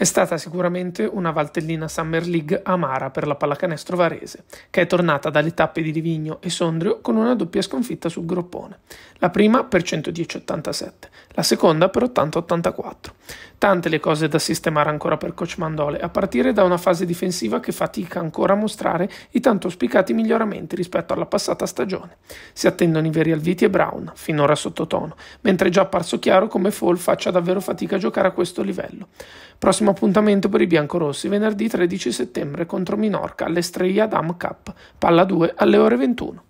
È stata sicuramente una Valtellina Summer League amara per la pallacanestro varese, che è tornata dalle tappe di Livigno e Sondrio con una doppia sconfitta sul groppone, la prima per 110-87, la seconda per 80-84. Tante le cose da sistemare ancora per Coach Mandole, a partire da una fase difensiva che fatica ancora a mostrare i tanto auspicati miglioramenti rispetto alla passata stagione. Si attendono i veri Alviti e Brown, finora sottotono, mentre è già apparso chiaro come Fall faccia davvero fatica a giocare a questo livello. Prossimo appuntamento per i biancorossi venerdì 13 settembre contro Minorca all'Estrella Dam Cup, palla 2 alle ore 21.